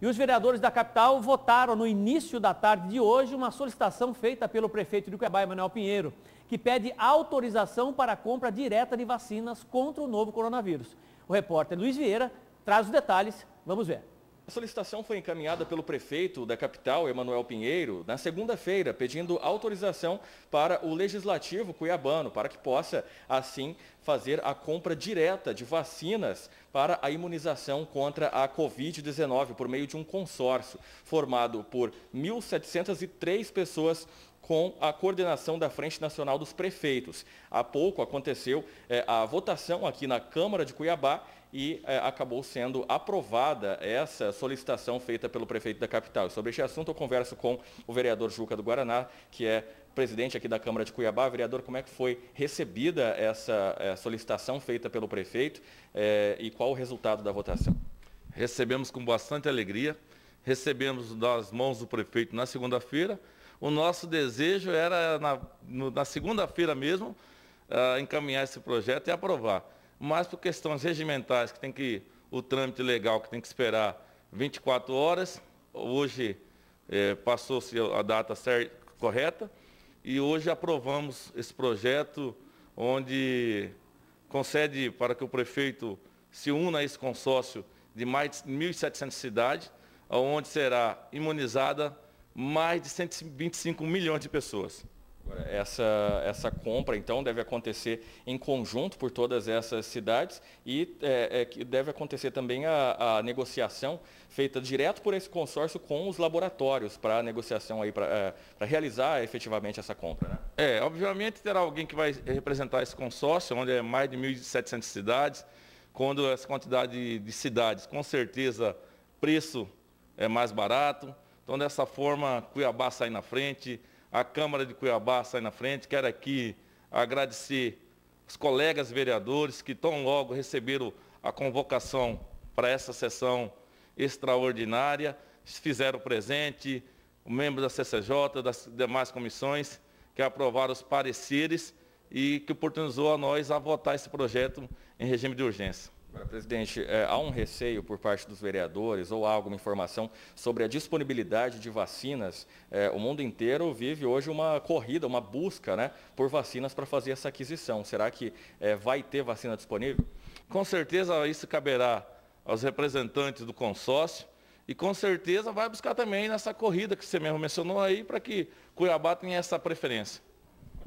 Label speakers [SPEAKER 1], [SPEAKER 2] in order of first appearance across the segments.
[SPEAKER 1] E os vereadores da capital votaram no início da tarde de hoje uma solicitação feita pelo prefeito de Cuiabá, Manuel Pinheiro, que pede autorização para a compra direta de vacinas contra o novo coronavírus. O repórter Luiz Vieira traz os detalhes. Vamos ver. A solicitação foi encaminhada pelo prefeito da capital, Emanuel Pinheiro, na segunda-feira, pedindo autorização para o Legislativo Cuiabano, para que possa, assim, fazer a compra direta de vacinas para a imunização contra a Covid-19 por meio de um consórcio formado por 1.703 pessoas com a coordenação da Frente Nacional dos Prefeitos. Há pouco aconteceu é, a votação aqui na Câmara de Cuiabá e eh, acabou sendo aprovada essa solicitação feita pelo prefeito da capital. sobre este assunto eu converso com o vereador Juca do Guaraná, que é presidente aqui da Câmara de Cuiabá. Vereador, como é que foi recebida essa eh, solicitação feita
[SPEAKER 2] pelo prefeito e qual o resultado da votação? Recebemos com bastante alegria, recebemos das mãos do prefeito na segunda-feira, o nosso desejo era, na, na segunda-feira mesmo, uh, encaminhar esse projeto e aprovar. Mas por questões regimentais, que tem que, o trâmite legal, que tem que esperar 24 horas, hoje eh, passou-se a data certa, correta, e hoje aprovamos esse projeto, onde concede para que o prefeito se una a esse consórcio de mais de 1.700 cidades, onde será imunizada mais de 125 milhões de pessoas.
[SPEAKER 1] Essa, essa compra, então, deve acontecer em conjunto por todas essas cidades e é, é, deve acontecer também a, a, negociação feita direto por esse consórcio com os laboratórios para a negociação, para é, realizar efetivamente essa compra. Né?
[SPEAKER 2] É, obviamente terá alguém que vai representar esse consórcio, onde é mais de 1.700 cidades, quando essa quantidade de cidades, com certeza, preço é mais barato, então, dessa forma, Cuiabá sai na frente, a Câmara de Cuiabá sai na frente. Quero aqui agradecer os colegas vereadores que tão logo receberam a convocação para essa sessão extraordinária, fizeram presente, o membro da CCJ, das demais comissões, que aprovaram os pareceres e que oportunizou a nós a votar esse projeto em regime de urgência presidente, é, há um receio por parte dos vereadores ou há alguma
[SPEAKER 1] informação sobre a disponibilidade de vacinas? É, o mundo inteiro vive hoje uma corrida, uma busca né, por vacinas para fazer essa aquisição. Será que é, vai ter vacina disponível?
[SPEAKER 2] Com certeza isso caberá aos representantes do consórcio e com certeza vai buscar também nessa corrida que você mesmo mencionou aí para que Cuiabá tenha essa
[SPEAKER 1] preferência.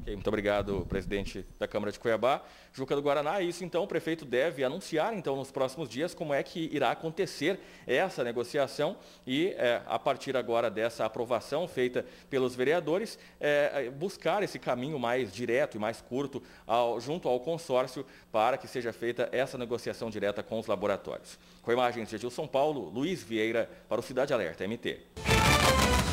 [SPEAKER 1] Okay, muito obrigado, presidente da Câmara de Cuiabá. Juca do Guaraná, é isso então, o prefeito deve anunciar então nos próximos dias como é que irá acontecer essa negociação e é, a partir agora dessa aprovação feita pelos vereadores, é, é buscar esse caminho mais direto e mais curto ao, junto ao consórcio para que seja feita essa negociação direta com os laboratórios. Com imagens de São Paulo, Luiz Vieira para o Cidade Alerta MT.